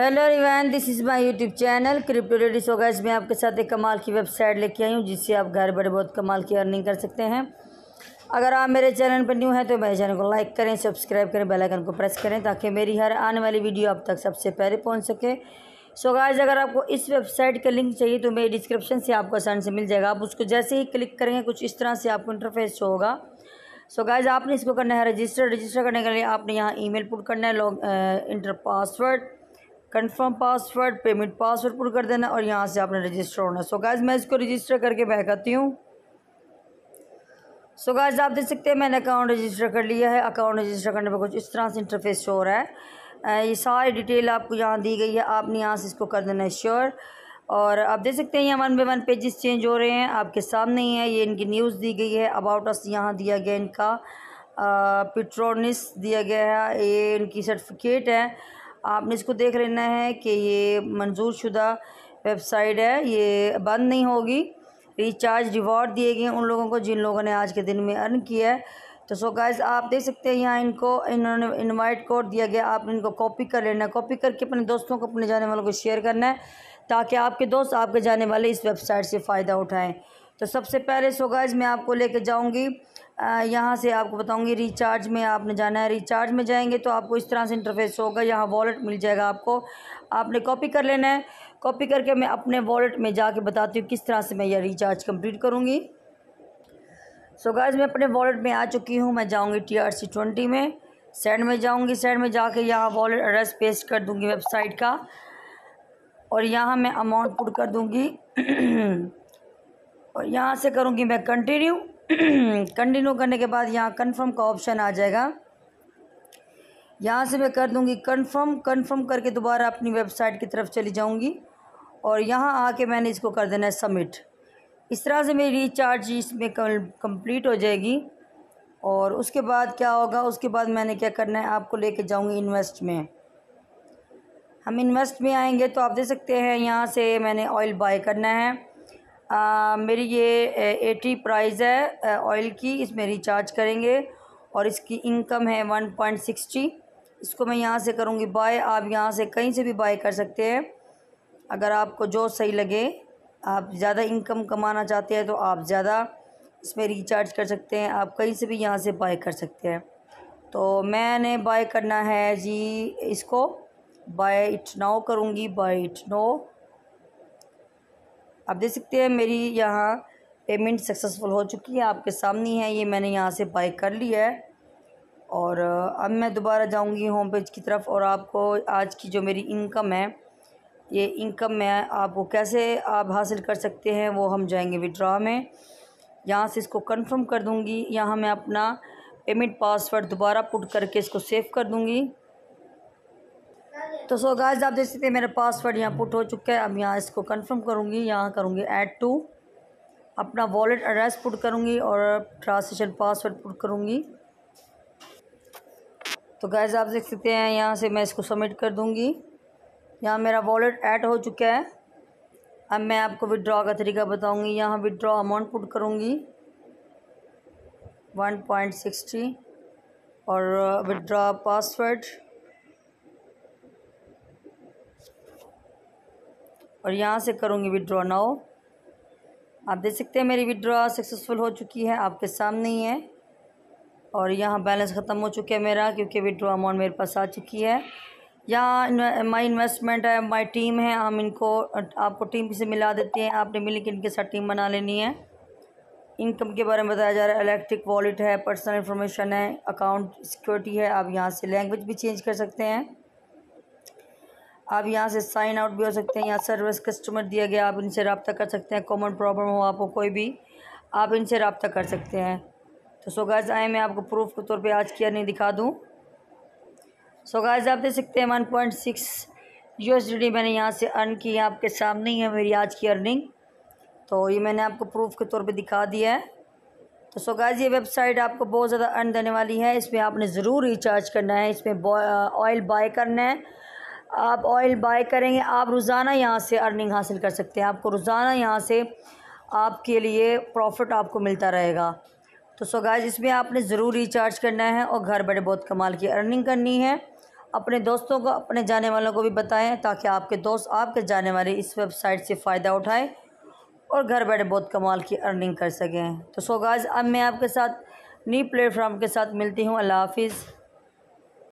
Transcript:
hello रिवान this is my YouTube channel crypto ready so guys मैं आपके साथ एक कमाल की वेबसाइट लेके आई हूँ जिससे आप घर बड़े बहुत कमाल की अर्निंग कर सकते हैं अगर आप मेरे चैनल पर न्यू हैं तो मेरे चैनल को लाइक करें सब्सक्राइब करें बेल आइकन को प्रेस करें ताकि मेरी हर आने वाली वीडियो आप तक सबसे पहले पहुँच सके सो गायज़ अगर आपको इस वेबसाइट का लिंक चाहिए तो मेरी डिस्क्रिप्शन से आपको आसान से मिल जाएगा आप उसको जैसे ही क्लिक करेंगे कुछ इस तरह से आपको इंटरफेस होगा सो so गाइज आपने इसको करना है रजिस्टर रजिस्टर करने के लिए आपने यहाँ ईमेल पुट करना है log enter password confirm password payment password put कर देना और यहाँ से आपने रजिस्टर होना सो गाइज मैं इसको रजिस्टर करके बह करती हूँ सो गाइज आप देख सकते हैं मैंने अकाउंट रजिस्टर कर लिया है अकाउंट रजिस्टर करने पर कुछ इस तरह से इंटरफेस शो हो रहा है ये सारी डिटेल आपको यहाँ दी गई है आपने यहाँ से इसको कर देना है श्योर और आप देख सकते हैं यहाँ one by one pages change हो रहे हैं आपके सामने ही है ये इनकी न्यूज़ दी गई है अबाउट अस यहाँ दिया गया इनका पेट्रोनिस दिया गया है ये इनकी सर्टिफिकेट है आपने इसको देख लेना है कि ये मंजूर शुदा वेबसाइट है ये बंद नहीं होगी रिचार्ज रिवॉर्ड दिए गए उन लोगों को जिन लोगों ने आज के दिन में अर्न किया है तो सो गाइज आप देख सकते हैं यहाँ इनको इन्होंने इनवाइट कोड दिया गया आपने इनको कॉपी कर लेना है कॉपी करके अपने दोस्तों को अपने जाने वालों को शेयर करना है ताकि आपके दोस्त आपके जाने वाले इस वेबसाइट से फ़ायदा उठाएँ तो सबसे पहले सो गाइज मैं आपको लेके जाऊंगी यहाँ से आपको बताऊंगी रिचार्ज में आपने जाना है रिचार्ज में जाएंगे तो आपको इस तरह से इंटरफेस होगा यहाँ वॉलेट मिल जाएगा आपको आपने कॉपी कर लेना है कॉपी करके मैं अपने वॉलेट में जाके बताती हूँ किस तरह से मैं यह रिचार्ज कम्प्लीट करूँगी सो गाइज मैं अपने वॉलेट में आ चुकी हूँ मैं जाऊँगी टी आर सी ट्वेंटी में सेंड में जाऊँगी सेंड में जाके यहाँ वॉलेट एड्रेस पेस्ट कर दूँगी वेबसाइट का और यहाँ मैं अमाउंट पुट कर दूँगी और यहाँ से करूँगी मैं कंटिन्यू कंटिन्यू करने के बाद यहाँ कंफर्म का ऑप्शन आ जाएगा यहाँ से मैं कर दूँगी कंफर्म कंफर्म करके दोबारा अपनी वेबसाइट की तरफ चली जाऊँगी और यहाँ आके मैंने इसको कर देना है सबमिट इस तरह से मेरी रिचार्ज इसमें कंप्लीट हो जाएगी और उसके बाद क्या होगा उसके बाद मैंने क्या करना है आपको लेके जाऊँगी इन्वेस्ट में हम इन्वेस्ट में आएंगे तो आप देख सकते हैं यहाँ से मैंने ऑयल बाय करना है आ, मेरी ये एटी प्राइस है ऑयल की इसमें रिचार्ज करेंगे और इसकी इनकम है वन पॉइंट सिक्सटी इसको मैं यहाँ से करूँगी बाय आप यहाँ से कहीं से भी बाय कर सकते हैं अगर आपको जो सही लगे आप ज़्यादा इनकम कमाना चाहते हैं तो आप ज़्यादा इसमें रिचार्ज कर सकते हैं आप कहीं से भी यहाँ से बाय कर सकते हैं तो मैंने बाय करना है जी इसको बाय इट नाओ करूँगी बाय इट नो आप देख सकते हैं मेरी यहाँ पेमेंट सक्सेसफुल हो चुकी है आपके सामने है ये मैंने यहाँ से बाई कर लिया है और अब मैं दोबारा जाऊँगी होम पेज की तरफ और आपको आज की जो मेरी इनकम है ये इनकम में आपको कैसे आप हासिल कर सकते हैं वो हम जाएंगे विड्रॉ में यहाँ से इसको कंफर्म कर दूँगी यहाँ मैं अपना पेमेंट पासवर्ड दोबारा पुट करके इसको सेव कर दूँगी तो सो गाइस आप देख सकते हैं मेरा पासवर्ड यहाँ पुट हो चुका है अब यहाँ इसको कंफर्म करूँगी यहाँ करूँगी ऐड टू अपना वॉलेट एड्रेस पुट करूँगी और ट्रांसलेशन पासवर्ड पुट करूँगी तो गाइस आप देख सकते हैं यहाँ से मैं इसको सबमिट कर दूँगी यहाँ मेरा वॉलेट ऐड हो चुका है अब मैं आपको विदड्रॉ का तरीका बताऊँगी यहाँ विदड्रॉ अमाउंट पुट करूँगी वन पॉइंट सिक्सटी और विदड्रॉ पासवर्ड और यहाँ से करूँगी विड्रॉ नाओ आप देख सकते हैं मेरी विड्रॉ सक्सेसफुल हो चुकी है आपके सामने ही है और यहाँ बैलेंस ख़त्म हो चुका है मेरा क्योंकि विड्रॉ अमाउंट मेरे पास आ चुकी है यहाँ माई इन्वेस्टमेंट है माई टीम है हम इनको आपको टीम से मिला देते हैं आपने मिली कि इनके साथ टीम बना लेनी है इनकम के बारे में बताया जा रहा है इलेक्ट्रिक वॉलेट है पर्सनल इन्फॉर्मेशन है अकाउंट सिक्योरिटी है आप यहाँ से लैंग्वेज भी चेंज कर सकते हैं आप यहाँ से साइन आउट भी हो सकते हैं यहाँ सर्विस कस्टमर दिया गया आप इनसे रबता कर सकते हैं कॉमन प्रॉब्लम हो आपको कोई भी आप इनसे रबता कर सकते हैं तो सो गाइज आए मैं आपको प्रूफ के तौर पे आज किया नहीं दिखा दूँ सो गाइज आप देख सकते हैं वन पॉइंट सिक्स यू मैंने यहाँ से अर्न की आपके सामने ही है मेरी आज की अर्निंग तो ये मैंने आपको प्रूफ के तौर पर दिखा दिया है तो सो गायज़ ये वेबसाइट आपको बहुत ज़्यादा अर्न देने वाली है इसमें आपने ज़रूर रिचार्ज करना है इसमें ऑयल बाय करना है आप ऑयल बाय करेंगे आप रोज़ाना यहाँ से अर्निंग हासिल कर सकते हैं आपको रोज़ाना यहाँ से आपके लिए प्रॉफिट आपको मिलता रहेगा तो सो गाइस इसमें आपने ज़रूर रिचार्ज करना है और घर बैठे बहुत कमाल की अर्निंग करनी है अपने दोस्तों को अपने जाने वालों को भी बताएं ताकि आपके दोस्त आपके जाने वाले इस वेबसाइट से फ़ायदा उठाएं और घर बैठे बहुत कमाल की अर्निंग कर सकें तो सो गाइस अब मैं आपके साथ नई प्लेटफॉर्म के साथ मिलती हूँ अल्लाह हाफिज़